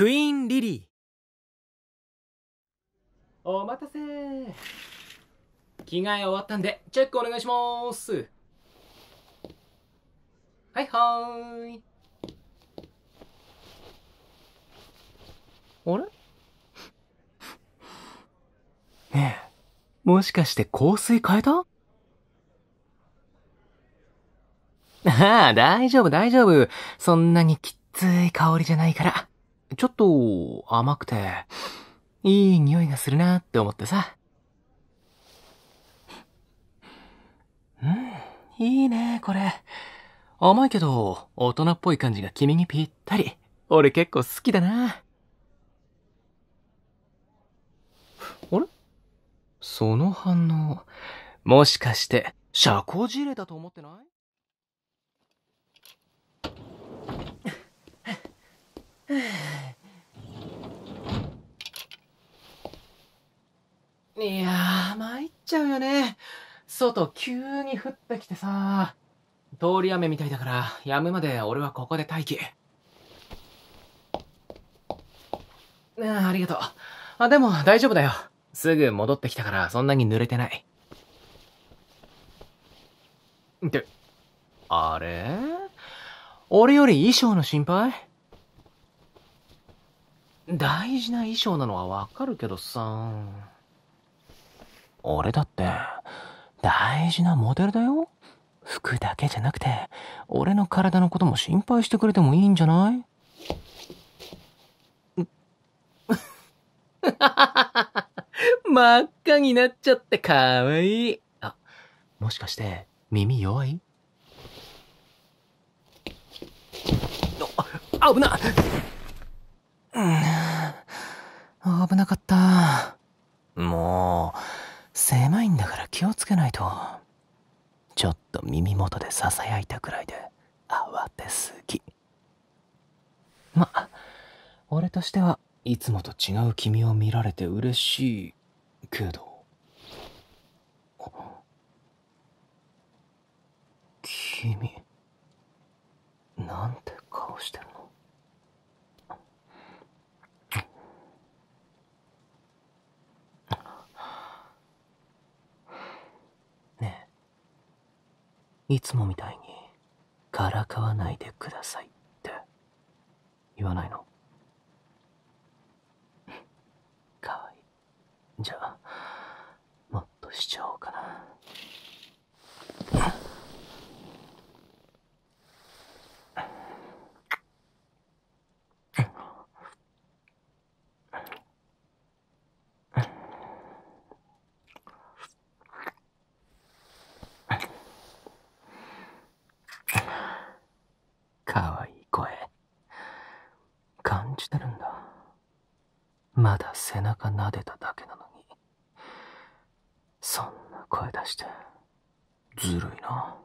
クイーンリリーお待たせ着替え終わったんでチェックお願いしますはいはいあれ ねえもしかして香水変えた ああ、大丈夫、大丈夫。そんなにきっつい香りじゃないから。ちょっと甘くて、いい匂いがするなって思ってさ。うん、いいね、これ。甘いけど、大人っぽい感じが君にぴったり。俺結構好きだな。あれその反応、もしかして、社交辞令だと思ってない いやー、参っちゃうよね。外急に降ってきてさ。通り雨みたいだから、止むまで俺はここで待機。あありがとう。あ、でも大丈夫だよ。すぐ戻ってきたからそんなに濡れてない。って、あれ俺より衣装の心配大事な衣装なのはわかるけどさ。俺だって、大事なモデルだよ。服だけじゃなくて、俺の体のことも心配してくれてもいいんじゃない 真っ赤になっちゃってかわいい。あ、もしかして耳弱いあ、危なうん危なかったもう狭いんだから気をつけないとちょっと耳元でささやいたくらいで慌てすぎま俺としてはいつもと違う君を見られて嬉しいけど君いつもみたいにからかわないでくださいって言わないの かわいいじゃあもっとしちゃおうかな落てるんだまだ背中撫でただけなのにそんな声出してずるいな